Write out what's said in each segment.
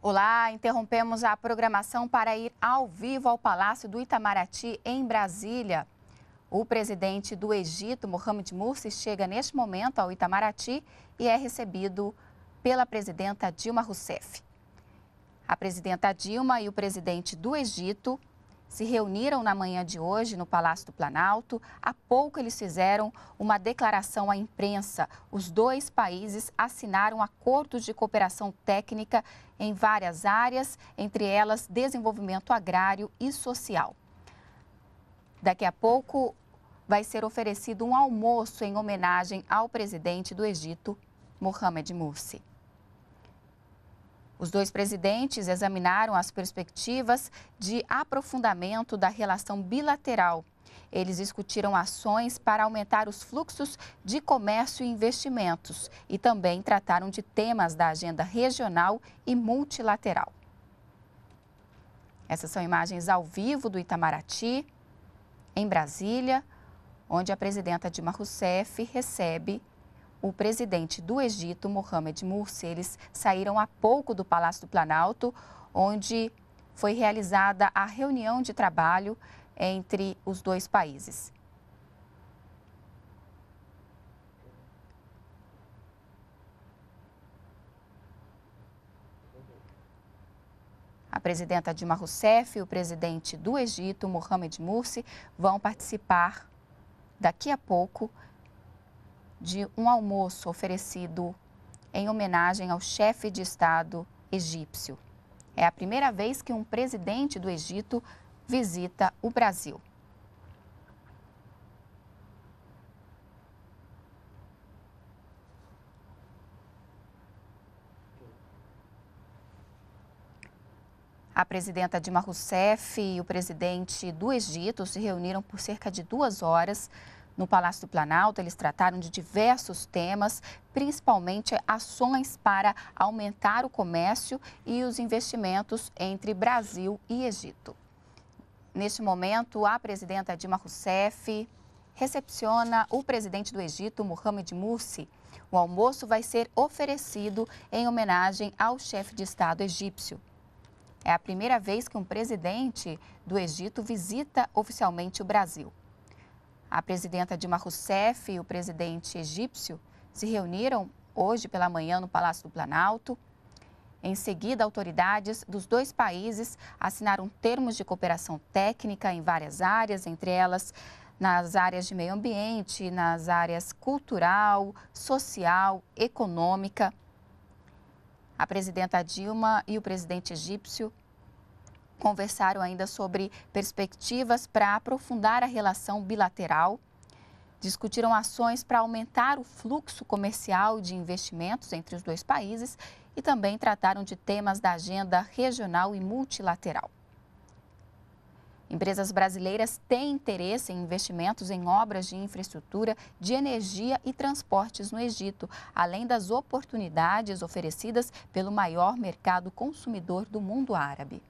Olá, interrompemos a programação para ir ao vivo ao Palácio do Itamaraty, em Brasília. O presidente do Egito, Mohamed Mursi, chega neste momento ao Itamaraty e é recebido pela presidenta Dilma Rousseff. A presidenta Dilma e o presidente do Egito se reuniram na manhã de hoje no Palácio do Planalto. Há pouco eles fizeram uma declaração à imprensa. Os dois países assinaram acordos de cooperação técnica em várias áreas, entre elas desenvolvimento agrário e social. Daqui a pouco vai ser oferecido um almoço em homenagem ao presidente do Egito, Mohamed Morsi. Os dois presidentes examinaram as perspectivas de aprofundamento da relação bilateral. Eles discutiram ações para aumentar os fluxos de comércio e investimentos e também trataram de temas da agenda regional e multilateral. Essas são imagens ao vivo do Itamaraty, em Brasília, onde a presidenta Dilma Rousseff recebe o presidente do Egito, Mohamed Mursi, eles saíram há pouco do Palácio do Planalto, onde foi realizada a reunião de trabalho entre os dois países. A presidenta Dilma Rousseff e o presidente do Egito, Mohamed Mursi, vão participar daqui a pouco de um almoço oferecido em homenagem ao chefe de Estado egípcio. É a primeira vez que um presidente do Egito visita o Brasil. A presidenta Dilma Rousseff e o presidente do Egito se reuniram por cerca de duas horas no Palácio do Planalto, eles trataram de diversos temas, principalmente ações para aumentar o comércio e os investimentos entre Brasil e Egito. Neste momento, a presidenta Dilma Rousseff recepciona o presidente do Egito, Mohamed Mursi. O almoço vai ser oferecido em homenagem ao chefe de Estado egípcio. É a primeira vez que um presidente do Egito visita oficialmente o Brasil. A presidenta Dilma Rousseff e o presidente egípcio se reuniram hoje pela manhã no Palácio do Planalto. Em seguida, autoridades dos dois países assinaram termos de cooperação técnica em várias áreas, entre elas nas áreas de meio ambiente, nas áreas cultural, social, econômica. A presidenta Dilma e o presidente egípcio conversaram ainda sobre perspectivas para aprofundar a relação bilateral, discutiram ações para aumentar o fluxo comercial de investimentos entre os dois países e também trataram de temas da agenda regional e multilateral. Empresas brasileiras têm interesse em investimentos em obras de infraestrutura, de energia e transportes no Egito, além das oportunidades oferecidas pelo maior mercado consumidor do mundo árabe.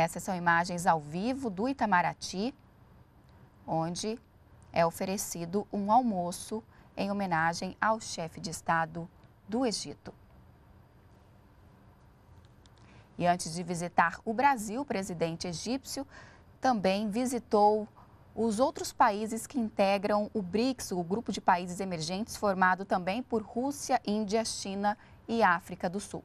Essas são imagens ao vivo do Itamaraty, onde é oferecido um almoço em homenagem ao chefe de Estado do Egito. E antes de visitar o Brasil, o presidente egípcio também visitou os outros países que integram o BRICS, o grupo de países emergentes formado também por Rússia, Índia, China e África do Sul.